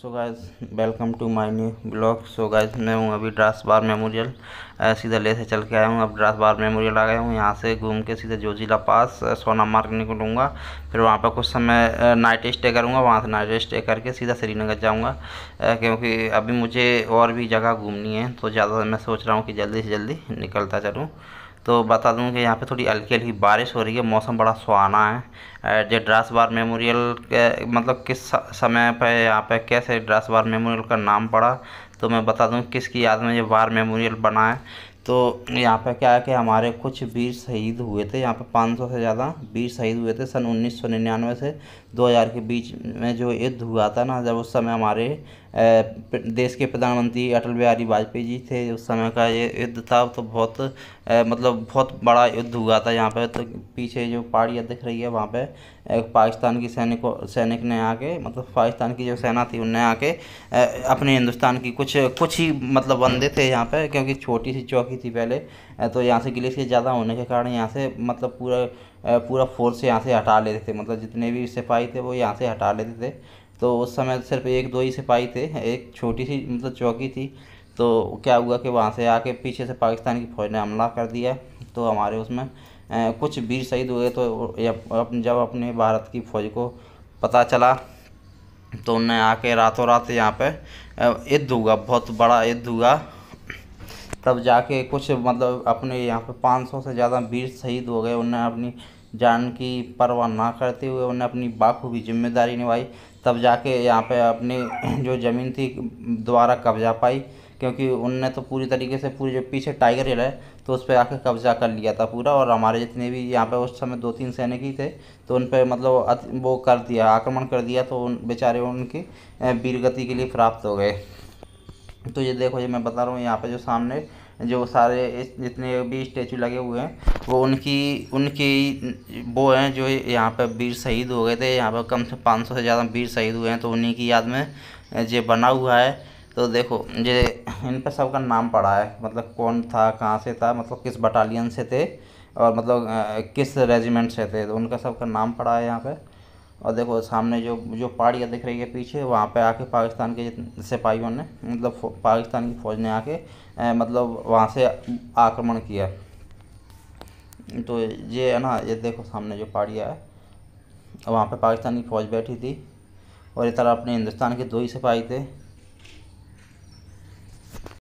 so guys welcome to my new blog so guys मैं हूँ अभी ड्रास बार memorial सीधा ले से चल के आया हूँ अब ड्रास बार मेमोरियल आ गया हूँ यहाँ से घूम के सीधे जोजिला पास सोना मार्ग निकलूँगा फिर वहाँ पर कुछ समय नाइट स्टे करूँगा वहाँ से नाइट स्टे करके सीधा श्रीनगर जाऊँगा क्योंकि अभी मुझे और भी जगह घूमनी है तो ज़्यादा मैं सोच रहा हूँ कि जल्दी से जल्दी निकलता चलूँ तो बता दूं कि यहाँ पे थोड़ी हल्की हल्की बारिश हो रही है मौसम बड़ा सुहाना है जो बार मेमोरियल मतलब किस समय पर यहाँ पे कैसे बार मेमोरियल का नाम पड़ा तो मैं बता दूं किसकी याद में ये बार मेमोरियल बना है तो यहाँ पे क्या है कि हमारे कुछ वीर शहीद हुए थे यहाँ पे 500 से ज़्यादा वीर शहीद हुए थे सन 1999 से 2000 के बीच में जो युद्ध हुआ था ना जब उस समय हमारे देश के प्रधानमंत्री अटल बिहारी वाजपेयी जी थे उस समय का ये युद्ध था तो बहुत मतलब बहुत बड़ा युद्ध हुआ था यहाँ पे तो पीछे जो पहाड़ियाँ दिख रही है वहाँ पे पाकिस्तान की सैनिकों सैनिक ने आके मतलब पाकिस्तान की जो सेना थी उनने आके अपने हिंदुस्तान की कुछ कुछ ही मतलब बंदे थे यहाँ पे क्योंकि छोटी सी चौकी थी पहले तो यहाँ से ग्लेशियर ज़्यादा होने के कारण यहाँ से मतलब पूरा पूरा फोर्स यहाँ से हटा लेते थे मतलब जितने भी सिपाही थे वो यहाँ से हटा लेते थे तो उस समय सिर्फ एक दो ही सिपाही थे एक छोटी सी मतलब चौकी थी तो क्या हुआ कि वहाँ से आके पीछे से पाकिस्तान की फ़ौज ने हमला कर दिया तो हमारे उसमें ए, कुछ वीर शहीद हुए तो जब अपने भारत की फ़ौज को पता चला तो उन्हें आके रातों रात यहाँ पर युद्ध हुआ बहुत बड़ा युद्ध हुआ तब जाके कुछ मतलब अपने यहाँ पे 500 से ज़्यादा वीर शहीद हो गए उन्हें अपनी जान की परवाह ना करते हुए उन्हें अपनी बाखूबी जिम्मेदारी निभाई तब जाके यहाँ पे अपनी जो ज़मीन थी दोबारा कब्जा पाई क्योंकि उनने तो पूरी तरीके से पूरी जो पीछे टाइगर हिल है तो उस पर आके कब्जा कर लिया था पूरा और हमारे जितने भी यहाँ पे उस समय दो तीन सैनिक ही थे तो उन पर मतलब वो कर दिया आक्रमण कर दिया तो उन बेचारे उनकी वीरगति के लिए प्राप्त हो गए तो ये देखो ये मैं बता रहा हूँ यहाँ पे जो सामने जो सारे जितने भी स्टैचू लगे हुए हैं वो उनकी उनकी वो हैं जो यहाँ पर वीर शहीद हो गए थे यहाँ पर कम से पाँच सौ से ज़्यादा वीर शहीद हुए हैं तो उन्हीं की याद में ये बना हुआ है तो देखो ये इन पर सबका नाम पड़ा है मतलब कौन था कहाँ से था मतलब किस बटालियन से थे और मतलब किस रेजिमेंट से थे तो उनका सबका नाम पड़ा है यहाँ पर और देखो सामने जो जो पहाड़ियाँ दिख रही है पीछे वहाँ पे आके पाकिस्तान के सिपाहियों ने मतलब पाकिस्तान की फ़ौज ने आके मतलब वहाँ से आक्रमण किया तो ये है ना ये देखो सामने जो पहाड़िया है वहाँ पे पाकिस्तान की फ़ौज बैठी थी और इस तरह अपने हिंदुस्तान के दो ही सिपाही थे